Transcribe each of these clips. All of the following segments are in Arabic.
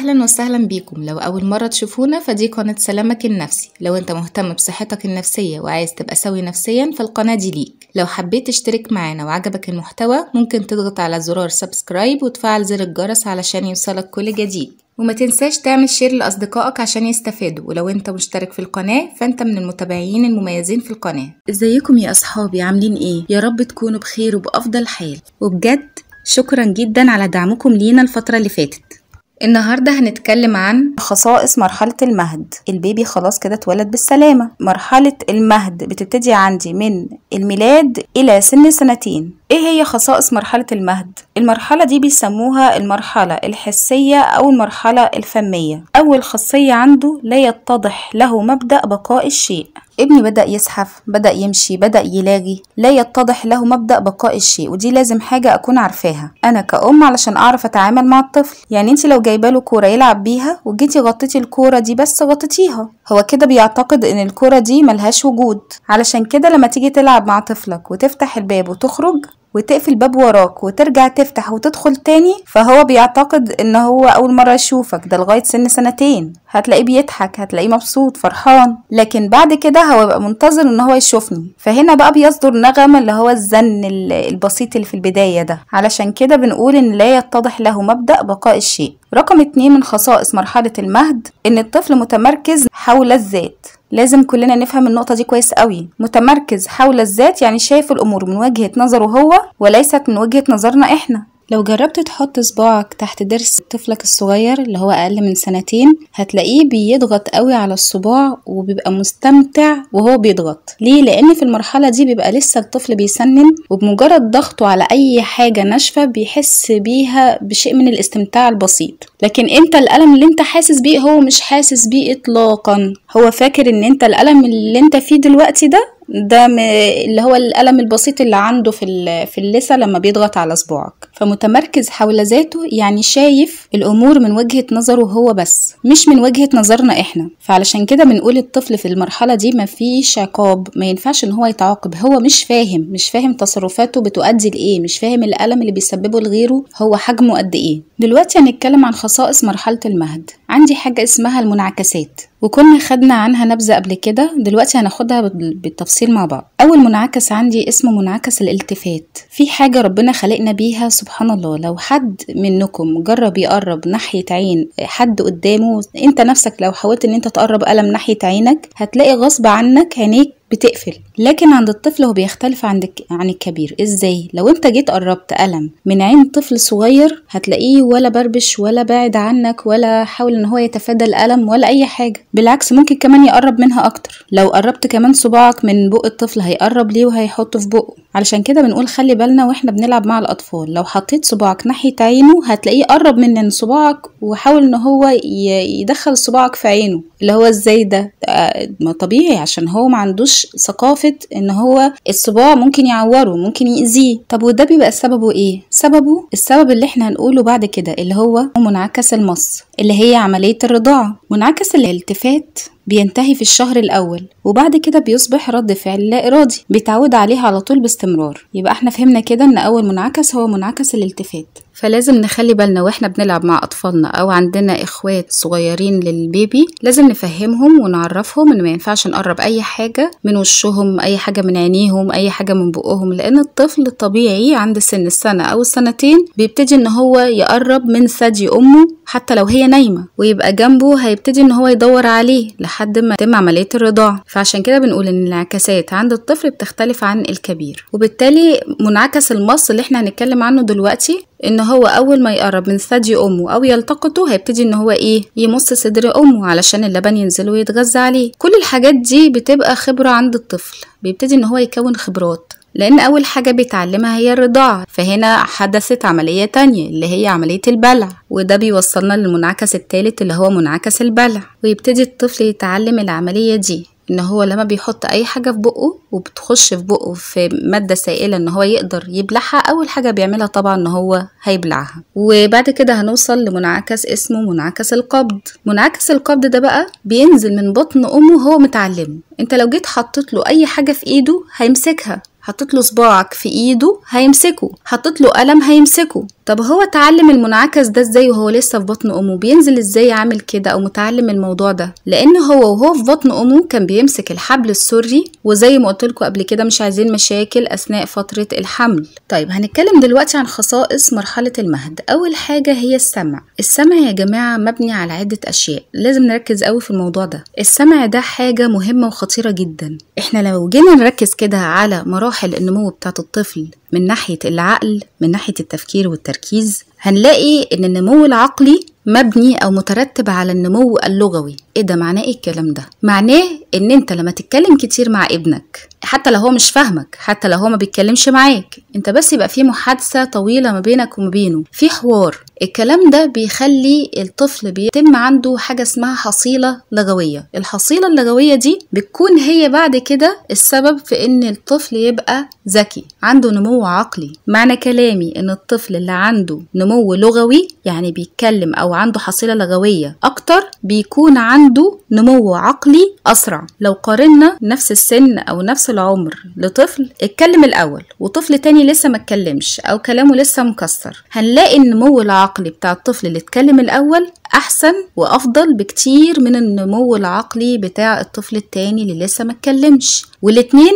أهلا وسهلا بيكم لو أول مرة تشوفونا فدي قناة سلامك النفسي لو أنت مهتم بصحتك النفسية وعايز تبقى سوي نفسيا فالقناة دي ليك لو حبيت تشترك معانا وعجبك المحتوى ممكن تضغط على زرار سبسكرايب وتفعل زر الجرس علشان يوصلك كل جديد وما تنساش تعمل شير لأصدقائك عشان يستفادوا ولو انت مشترك في القناة فانت من المتابعين المميزين في القناة ازيكم يا أصحابي عاملين ايه؟ يا رب تكونوا بخير وبأفضل حال وبجد شكرا جدا على دعمكم لينا الفترة اللي فاتت النهاردة هنتكلم عن خصائص مرحلة المهد البيبي خلاص كده اتولد بالسلامة مرحلة المهد بتبتدي عندي من الميلاد إلى سن سنتين ايه هي خصائص مرحلة المهد؟ المرحلة دي بيسموها المرحلة الحسية أو المرحلة الفمية أول خاصية عنده لا يتضح له مبدأ بقاء الشيء ابني بدأ يزحف بدأ يمشي بدأ يلاغي لا يتضح له مبدأ بقاء الشيء ودي لازم حاجة أكون عارفاها أنا كأم علشان أعرف أتعامل مع الطفل يعني أنت لو جايبة له كورة يلعب بيها وجيتي غطيتي الكورة دي بس غطيتيها هو كده بيعتقد إن الكورة دي ملهاش وجود علشان كده لما تيجي تلعب مع طفلك وتفتح الباب وتخرج وتقفل باب وراك وترجع تفتح وتدخل تاني فهو بيعتقد ان هو اول مره يشوفك ده لغايه سن سنتين هتلاقيه بيضحك هتلاقيه مبسوط فرحان لكن بعد كده هو بقى منتظر ان هو يشوفني فهنا بقى بيصدر نغمة اللي هو الزن البسيط اللي في البدايه ده علشان كده بنقول ان لا يتضح له مبدا بقاء الشيء رقم اتنين من خصائص مرحله المهد ان الطفل متمركز حول الذات لازم كلنا نفهم النقطة دي كويس قوي متمركز حول الذات يعني شايف الأمور من وجهة نظره هو وليست من وجهة نظرنا إحنا لو جربت تحط صباعك تحت ضرس طفلك الصغير اللي هو أقل من سنتين هتلاقيه بيضغط قوي على الصباع وبيبقى مستمتع وهو بيضغط ليه؟ لأن في المرحلة دي بيبقى لسه الطفل بيسنن وبمجرد ضغطه على أي حاجة ناشفة بيحس بيها بشيء من الاستمتاع البسيط لكن انت الألم اللي انت حاسس بيه هو مش حاسس بيه إطلاقا هو فاكر ان انت الألم اللي انت فيه دلوقتي ده ده اللي هو الألم البسيط اللي عنده في في اللثة لما بيضغط على صباعك فمتمركز حول ذاته يعني شايف الأمور من وجهة نظره هو بس مش من وجهة نظرنا إحنا فعلشان كده بنقول الطفل في المرحلة دي مفيش عقاب ما ينفعش إن هو يتعاقب هو مش فاهم مش فاهم تصرفاته بتؤدي لإيه مش فاهم الألم اللي بيسببه لغيره هو حجمه قد إيه دلوقتي هنتكلم عن خصائص مرحلة المهد عندي حاجة اسمها المنعكسات وكنا خدنا عنها نبذة قبل كده دلوقتي هناخدها بالتفصيل مع بعض أول منعكس عندي اسمه منعكس الالتفات في حاجة ربنا خلقنا بيها سبحان الله لو حد منكم جرب يقرب ناحية عين حد قدامه انت نفسك لو حاولت ان انت تقرب قلم ناحية عينك هتلاقي غصب عنك عينيك بتقفل لكن عند الطفل هو بيختلف عن عن الكبير ازاي لو انت جيت قربت قلم من عين طفل صغير هتلاقيه ولا بربش ولا بعد عنك ولا حاول ان هو يتفادى الالم ولا اي حاجه بالعكس ممكن كمان يقرب منها اكتر لو قربت كمان صباعك من بق الطفل هيقرب ليه وهيحطه في بقه علشان كده بنقول خلي بالنا واحنا بنلعب مع الاطفال لو حطيت صباعك ناحيه عينه هتلاقيه قرب من صباعك وحاول ان هو يدخل صباعك في عينه اللي هو ازاي ده آه، ما طبيعي عشان هو ما عندوش ثقافة ان هو الصباع ممكن يعوره ممكن يأذيه طب وده بيبقى سببه ايه سببه السبب اللي احنا هنقوله بعد كده اللي هو منعكس المص اللي هي عملية الرضاعة منعكس الالتفات بينتهي في الشهر الأول وبعد كده بيصبح رد فعل لا إرادي بيتعود عليه على طول باستمرار يبقى احنا فهمنا كده ان أول منعكس هو منعكس الالتفات فلازم نخلي بالنا واحنا بنلعب مع أطفالنا أو عندنا إخوات صغيرين للبيبي لازم نفهمهم ونعرفهم إن ما ينفعش نقرب أي حاجة من وشهم أي حاجة من عينيهم أي حاجة من بقهم لأن الطفل الطبيعي عند سن السنة أو السنتين بيبتدي إن هو يقرب من ثدي أمه حتى لو هي نايمة ويبقى جنبه هيبتدي إن هو يدور عليه لحد ما تتم عملية الرضاعه فعشان كده بنقول إن الانعكاسات عند الطفل بتختلف عن الكبير وبالتالي منعكس المص اللي احنا هنتكلم عنه دلوقتي ان هو اول ما يقرب من ثدي امه او يلتقطه هيبتدي ان هو ايه يمص صدر امه علشان اللبن ينزل ويتغذى عليه كل الحاجات دي بتبقى خبره عند الطفل بيبتدي ان هو يكون خبرات لأن أول حاجة بيتعلمها هي الرضاعة فهنا حدثت عملية تانية اللي هي عملية البلع وده بيوصلنا للمنعكس التالت اللي هو منعكس البلع ويبتدي الطفل يتعلم العملية دي ان هو لما بيحط اي حاجة في بقه وبتخش في بقه في مادة سائلة ان هو يقدر يبلعها اول حاجة بيعملها طبعا ان هو هيبلعها وبعد كده هنوصل لمنعكس اسمه منعكس القبض منعكس القبض ده بقى بينزل من بطن امه هو متعلمه انت لو جيت حطيت له اي حاجة في ايده هيمسكها حطيت له صباعك في ايده هيمسكه حطيت له قلم هيمسكه طب هو اتعلم المنعكس ده ازاي وهو لسه في بطن امه بينزل ازاي عامل كده او متعلم الموضوع ده لان هو وهو في بطن امه كان بيمسك الحبل السري وزي ما قلت لكم قبل كده مش عايزين مشاكل اثناء فتره الحمل طيب هنتكلم دلوقتي عن خصائص مرحله المهد اول حاجه هي السمع السمع يا جماعه مبني على عده اشياء لازم نركز قوي في الموضوع ده السمع ده حاجه مهمه وخطيره جدا احنا لو جينا نركز كده على مراحل النمو بتاعه الطفل من ناحية العقل من ناحية التفكير والتركيز هنلاقي إن النمو العقلي مبني أو مترتب على النمو اللغوي إيه ده معناه إيه الكلام ده؟ معناه إن أنت لما تتكلم كتير مع ابنك حتى لو هو مش فاهمك حتى لو هو ما بيتكلمش معاك انت بس يبقى في محادثة طويلة ما بينك وما بينه في حوار الكلام ده بيخلي الطفل بيتم عنده حاجة اسمها حصيلة لغوية الحصيلة اللغوية دي بتكون هي بعد كده السبب في ان الطفل يبقى ذكي عنده نمو عقلي معنى كلامي ان الطفل اللي عنده نمو لغوي يعني بيتكلم او عنده حصيلة لغوية اكتر بيكون عنده نمو عقلي اسرع لو قارنا نفس السن او نفس العمر لطفل اتكلم الأول وطفل تاني لسه ما اتكلمش أو كلامه لسه مكسر هنلاقي النمو العقلي بتاع الطفل اللي اتكلم الأول أحسن وأفضل بكتير من النمو العقلي بتاع الطفل التاني اللي لسه ما اتكلمش والاتنين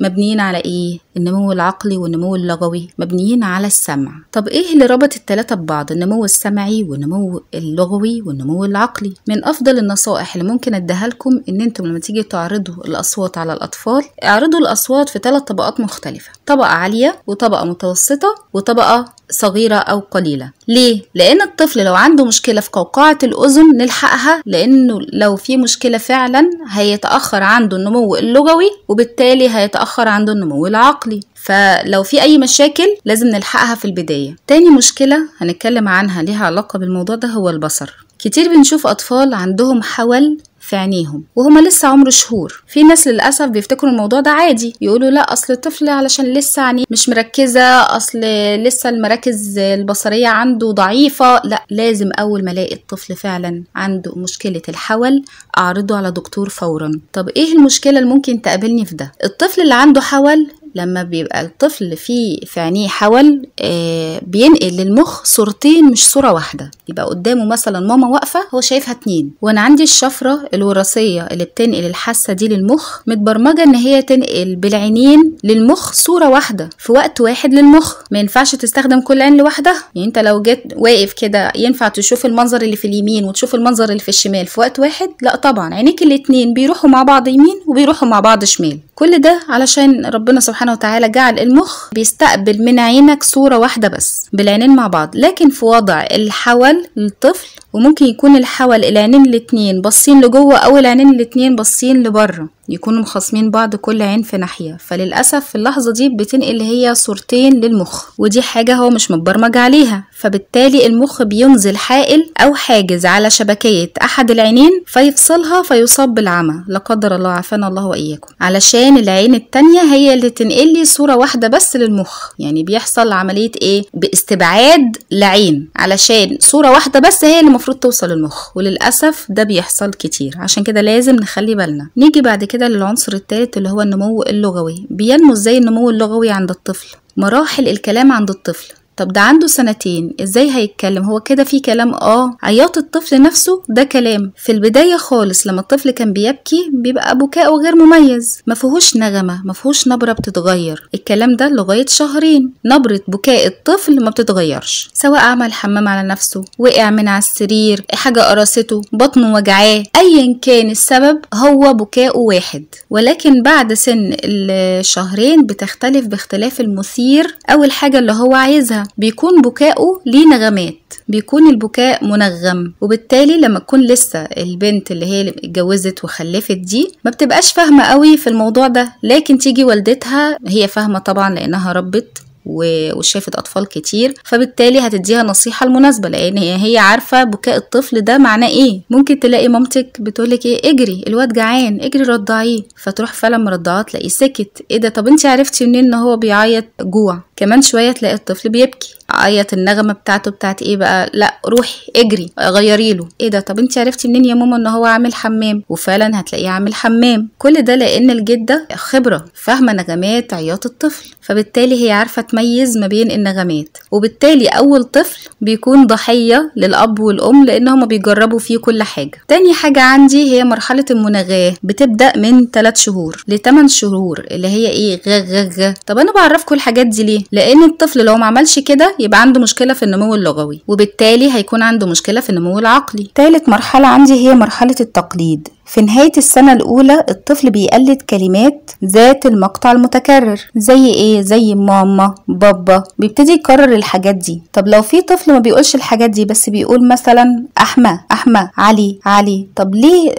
مبنيين على إيه؟ النمو العقلي والنمو اللغوي مبنيين على السمع طب ايه اللي ربط التلاتة ببعض النمو السمعي والنمو اللغوي والنمو العقلي من افضل النصائح اللي ممكن اديها لكم ان انتم لما تيجي تعرضوا الاصوات على الاطفال اعرضوا الاصوات في ثلاث طبقات مختلفة طبقة عالية وطبقة متوسطة وطبقة صغيرة أو قليلة ليه؟ لأن الطفل لو عنده مشكلة في قوقعة الأذن نلحقها لأنه لو في مشكلة فعلا هيتأخر عنده النمو اللغوي وبالتالي هيتأخر عنده النمو العقلي فلو في أي مشاكل لازم نلحقها في البداية تاني مشكلة هنتكلم عنها ليها علاقة بالموضوع ده هو البصر كتير بنشوف أطفال عندهم حول في عينيهم وهما لسه عمره شهور في ناس للاسف بيفتكروا الموضوع ده عادي يقولوا لا اصل الطفل علشان لسه عينيه مش مركزه اصل لسه المراكز البصريه عنده ضعيفه لا لازم اول ما الاقي الطفل فعلا عنده مشكله الحول اعرضه على دكتور فورا طب ايه المشكله اللي ممكن تقابلني في ده الطفل اللي عنده حول لما بيبقى الطفل في في عينيه حول آه، بينقل للمخ صورتين مش صورة واحدة يبقى قدامه مثلا ماما واقفة هو شايفها اتنين وانا عندي الشفرة الوراثية اللي بتنقل الحاسة دي للمخ متبرمجة ان هي تنقل بالعينين للمخ صورة واحدة في وقت واحد للمخ ما ينفعش تستخدم كل عين لوحدها يعني انت لو جيت واقف كده ينفع تشوف المنظر اللي في اليمين وتشوف المنظر اللي في الشمال في وقت واحد لا طبعا عينيك الاتنين بيروحوا مع بعض يمين وبيروحوا مع بعض شمال كل ده علشان ربنا سبحانه وتعالى جعل المخ بيستقبل من عينك صورة واحدة بس بالعينين مع بعض لكن في وضع الحول للطفل وممكن يكون الحول العينين الاتنين باصين لجوه او العينين الاتنين باصين لبره يكونوا مخاصمين بعض كل عين في ناحيه فللاسف في اللحظه دي بتنقل هي صورتين للمخ ودي حاجه هو مش متبرمج عليها فبالتالي المخ بينزل حائل او حاجز على شبكيه احد العينين فيفصلها فيصاب بالعمى لا قدر الله عافانا الله واياكم علشان العين التانية هي اللي تنقل لي صوره واحده بس للمخ يعني بيحصل عمليه ايه باستبعاد لعين علشان صوره واحده بس هي اللي المفروض توصل المخ وللأسف ده بيحصل كتير عشان كده لازم نخلي بالنا نيجي بعد كده للعنصر الثالث اللي هو النمو اللغوي بينمو ازاي النمو اللغوي عند الطفل مراحل الكلام عند الطفل طب ده عنده سنتين ازاي هيتكلم هو كده في كلام اه عياط الطفل نفسه ده كلام في البدايه خالص لما الطفل كان بيبكي بيبقى بكاءه غير مميز ما فيهوش نغمه ما فيهوش نبره بتتغير الكلام ده لغايه شهرين نبره بكاء الطفل ما بتتغيرش سواء عمل حمام على نفسه وقع من على السرير حاجه قرصته بطنه وجعاه ايا كان السبب هو بكاءه واحد ولكن بعد سن الشهرين بتختلف باختلاف المثير او الحاجه اللي هو عايزها بيكون بكاؤه ليه نغمات بيكون البكاء منغم وبالتالي لما تكون لسه البنت اللي هي اللي اتجوزت وخلفت دي ما بتبقاش فاهمه قوي في الموضوع ده لكن تيجي والدتها هي فاهمه طبعا لانها ربت وشافت اطفال كتير فبالتالي هتديها النصيحه المناسبه لان هي عارفه بكاء الطفل ده معناه ايه ممكن تلاقي مامتك بتقولك ايه اجري الواد جعان اجري رضعيه فتروح فعلا مرضعاه تلاقيه سكت ايه ده طب انت عرفتي منين ان هو بيعيط جوع كمان شويه تلاقي الطفل بيبكي عيط النغمه بتاعته بتاعت ايه بقى لا روحي اجري غيري له ايه ده طب انت عرفتي منين يا ماما ان هو عامل حمام وفعلا هتلاقيه عامل حمام كل ده لان الجده خبره فاهمه نغمات عياط الطفل فبالتالي هي عارفه تميز ما بين النغمات وبالتالي اول طفل بيكون ضحيه للاب والام لان هما بيجربوا فيه كل حاجه تاني حاجه عندي هي مرحله المناغاه بتبدا من 3 شهور ل 8 شهور اللي هي ايه غ غ غ طب انا بعرفكم الحاجات دي ليه لان الطفل لو ما عملش كده يبقى عنده مشكله في النمو اللغوي وبالتالي هيكون عنده مشكله في النمو العقلي ثالث مرحله عندي هي مرحله التقليد في نهاية السنة الأولى الطفل بيقلد كلمات ذات المقطع المتكرر زي إيه زي ماما بابا بيبتدي يكرر الحاجات دي طب لو في طفل ما بيقولش الحاجات دي بس بيقول مثلا أحمى أحمى علي علي طب ليه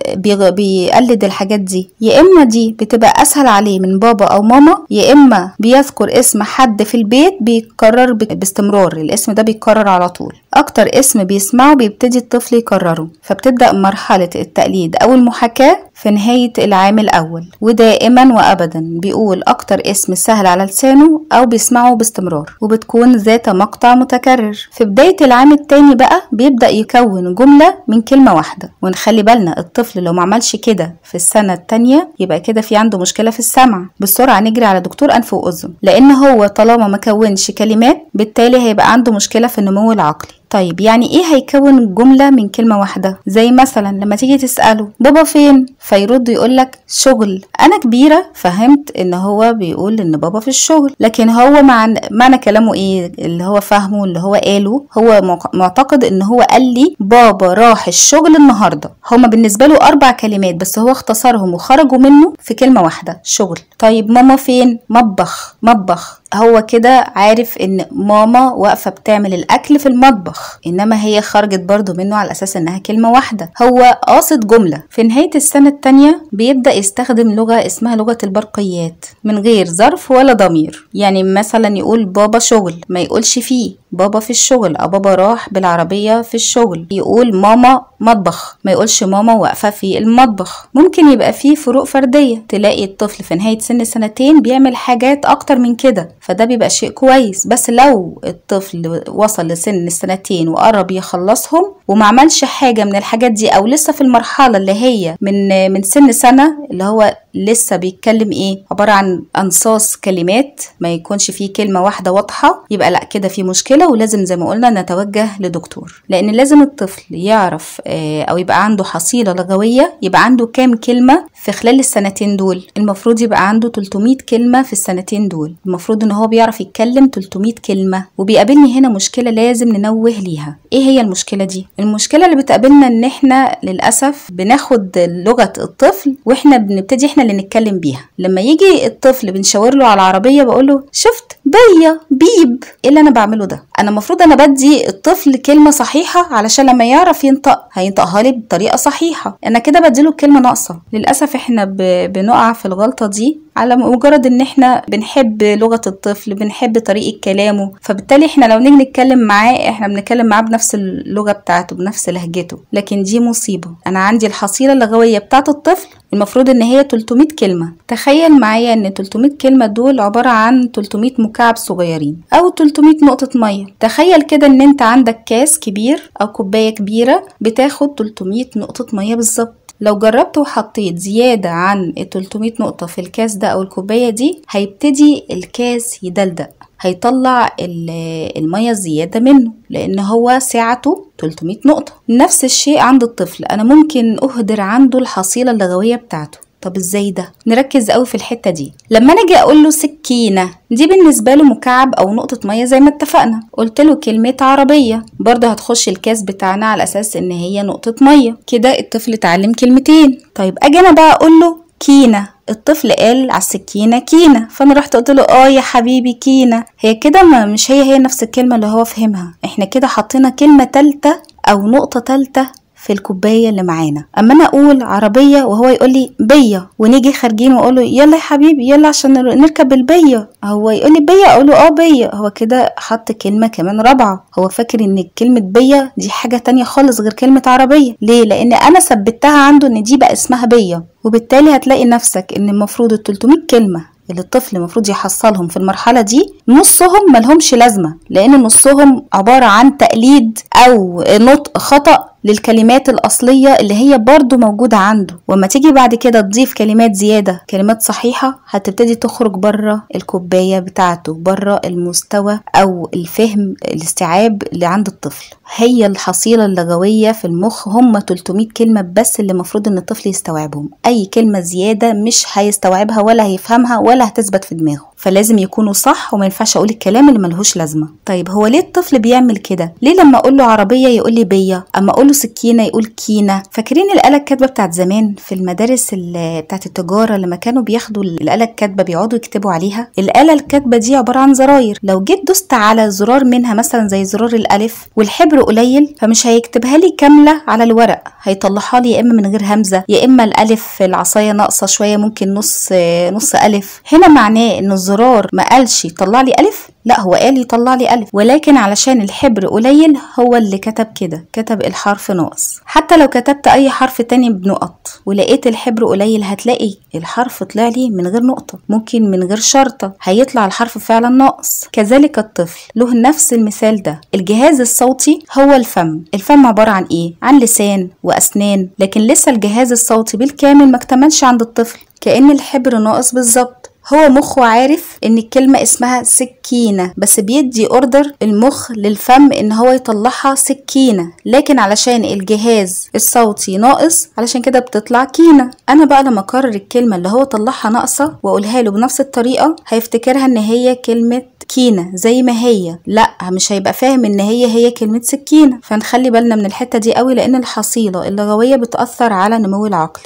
بيقلد الحاجات دي يا إما دي بتبقى أسهل عليه من بابا أو ماما يا إما بيذكر اسم حد في البيت بيتكرر باستمرار الاسم ده بيتكرر على طول أكتر اسم بيسمعه بيبتدي الطفل يكرره فبتبدأ مرحلة التقليد أو المحاكاة في نهاية العام الأول ودائما وأبدا بيقول أكتر اسم سهل على لسانه أو بيسمعه باستمرار وبتكون ذات مقطع متكرر في بداية العام التاني بقى بيبدأ يكون جملة من كلمة واحدة ونخلي بالنا الطفل لو معملش كده في السنة التانية يبقى كده في عنده مشكلة في السمع بسرعة نجري على دكتور أنف وأذن لأن هو طالما ما كونش كلمات بالتالي هيبقى عنده مشكلة في النمو العقلي طيب يعني ايه هيكون جملة من كلمة واحدة زي مثلا لما تيجي تسأله بابا فين فيرد يقول لك شغل انا كبيره فهمت ان هو بيقول ان بابا في الشغل لكن هو معنى معنى كلامه ايه اللي هو فاهمه اللي هو قاله هو معتقد ان هو قال لي بابا راح الشغل النهارده هما بالنسبه له اربع كلمات بس هو اختصرهم وخرجوا منه في كلمه واحده شغل طيب ماما فين مطبخ مطبخ هو كده عارف ان ماما واقفه بتعمل الاكل في المطبخ انما هي خرجت برضه منه على اساس انها كلمه واحده هو قاصد جمله في نهايه السنه الثانيه بيبدا يستخدم لغه اسمها لغه البرقيات من غير ظرف ولا ضمير يعني مثلا يقول بابا شغل ما يقولش فيه بابا في الشغل أو بابا راح بالعربية في الشغل يقول ماما مطبخ ما يقولش ماما واقفة في المطبخ ممكن يبقى فيه فروق فردية تلاقي الطفل في نهاية سن سنتين بيعمل حاجات أكتر من كده فده بيبقى شيء كويس بس لو الطفل وصل لسن السنتين وقرب يخلصهم وما عملش حاجة من الحاجات دي أو لسه في المرحلة اللي هي من من سن سنة اللي هو لسه بيتكلم ايه عباره عن انصاص كلمات ما يكونش فيه كلمه واحده واضحه يبقى لا كده في مشكله ولازم زي ما قلنا نتوجه لدكتور لان لازم الطفل يعرف آه، او يبقى عنده حصيله لغويه يبقى عنده كام كلمه في خلال السنتين دول المفروض يبقى عنده 300 كلمة في السنتين دول المفروض ان هو بيعرف يتكلم 300 كلمة وبيقابلني هنا مشكلة لازم ننوه ليها ايه هي المشكلة دي المشكلة اللي بتقابلنا ان احنا للأسف بناخد لغة الطفل واحنا بنبتدي احنا اللي نتكلم بيها لما يجي الطفل بنشاور له على العربية بقوله شفت بيا بيب ايه اللي انا بعمله ده انا المفروض انا بدي الطفل كلمه صحيحه علشان لما يعرف ينطق هينطقها لي بطريقه صحيحه انا كده بديله الكلمه ناقصه للاسف للأسف احنا بنقع في الغلطة دي على مجرد ان احنا بنحب لغة الطفل بنحب طريقة كلامه فبالتالي احنا لو نيجي نتكلم معاه احنا بنتكلم معاه بنفس اللغة بتاعته بنفس لهجته لكن دي مصيبة انا عندي الحصيلة اللغوية بتاعة الطفل المفروض ان هي 300 كلمة تخيل معايا ان 300 كلمة دول عبارة عن 300 مكعب صغيرين او 300 نقطة مية تخيل كده ان انت عندك كاس كبير او كوباية كبيرة بتاخد 300 نقطة مية بالظبط لو جربت وحطيت زيادة عن 300 نقطة في الكاس ده أو الكوباية دي هيبتدي الكاس يدلدق هيطلع آه، المية الزيادة منه لأن هو سعته 300 نقطة نفس الشيء عند الطفل أنا ممكن أهدر عنده الحصيلة اللغوية بتاعته طب ازاي ده نركز قوي في الحته دي لما انا اجي اقول له سكينه دي بالنسبه له مكعب او نقطه ميه زي ما اتفقنا قلت له كلمه عربيه برضه هتخش الكاس بتاعنا على اساس ان هي نقطه ميه كده الطفل اتعلم كلمتين طيب اجي انا بقى اقول له كينه الطفل قال على السكينه كينا فانا رحت قلت له اه يا حبيبي كينا هي كده ما مش هي هي نفس الكلمه اللي هو فهمها احنا كده حطينا كلمه ثالثه او نقطه ثالثه في الكوبايه اللي معانا اما انا اقول عربيه وهو يقول لي بيه ونيجي خارجين واقول له يلا يا حبيبي يلا عشان نركب البيه هو يقول لي بيه اقول له اه بيه هو كده حط كلمه كمان رابعه هو فاكر ان كلمه بيه دي حاجه تانية خالص غير كلمه عربيه ليه لان انا ثبتها عنده ان دي بقى اسمها بيه وبالتالي هتلاقي نفسك ان المفروض ال 300 كلمه اللي الطفل المفروض يحصلهم في المرحلة دي نصهم ملهمش لازمة لأن نصهم عبارة عن تقليد أو نطق خطأ للكلمات الأصلية اللي هي برضو موجودة عنده وما تيجي بعد كده تضيف كلمات زيادة كلمات صحيحة هتبتدي تخرج بره الكوباية بتاعته بره المستوى أو الفهم الاستيعاب اللي عند الطفل هي الحصيلة اللغوية في المخ هم 300 كلمة بس اللي المفروض إن الطفل يستوعبهم أي كلمة زيادة مش هيستوعبها ولا هيفهمها ولا هتثبت في دماغه فلازم يكونوا صح وما ينفعش اقول الكلام اللي ملهوش لازمه طيب هو ليه الطفل بيعمل كده ليه لما اقول له عربيه يقول لي بيا اما اقول يقولوا سكينه يقول كينه فاكرين الاله الكاتبه بتاعت زمان في المدارس بتاعت التجاره لما كانوا بياخدوا الاله الكاتبه بيقعدوا يكتبوا عليها الاله الكاتبه دي عباره عن زراير لو جيت دوست على زرار منها مثلا زي زرار الالف والحبر قليل فمش هيكتبها لي كامله على الورق هيطلعها لي يا اما من غير همزه يا اما الالف العصايه ناقصه شويه ممكن نص نص الف هنا معناه ان الزرار ما قالش يطلع لي الف لا هو قال يطلع لي ألف ولكن علشان الحبر قليل هو اللي كتب كده كتب الحرف ناقص حتى لو كتبت أي حرف تاني بنقط ولقيت الحبر قليل هتلاقي الحرف طلع لي من غير نقطة ممكن من غير شرطة هيطلع الحرف فعلا ناقص كذلك الطفل له نفس المثال ده الجهاز الصوتي هو الفم الفم عبارة عن إيه؟ عن لسان وأسنان لكن لسه الجهاز الصوتي بالكامل ما اكتملش عند الطفل كأن الحبر ناقص بالظبط هو مخه عارف ان الكلمة اسمها سكينة بس بيدي اوردر المخ للفم ان هو يطلعها سكينة لكن علشان الجهاز الصوتي ناقص علشان كده بتطلع كينة انا بقى لما اكرر الكلمة اللي هو طلعها ناقصة واقولها له بنفس الطريقة هيفتكرها ان هي كلمة كينة زي ما هي لا مش هيبقى فاهم ان هي هي كلمة سكينة فنخلي بالنا من الحتة دي قوي لان الحصيلة اللغوية بتأثر على نمو العقل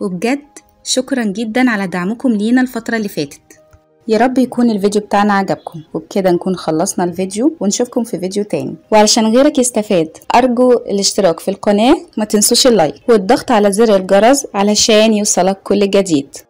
وبجد شكرا جدا على دعمكم لينا الفترة اللي فاتت يا رب يكون الفيديو بتاعنا عجبكم وبكده نكون خلصنا الفيديو ونشوفكم في فيديو تاني وعلشان غيرك يستفاد أرجو الاشتراك في القناة ما تنسوش اللايك والضغط على زر الجرس علشان يوصلك كل جديد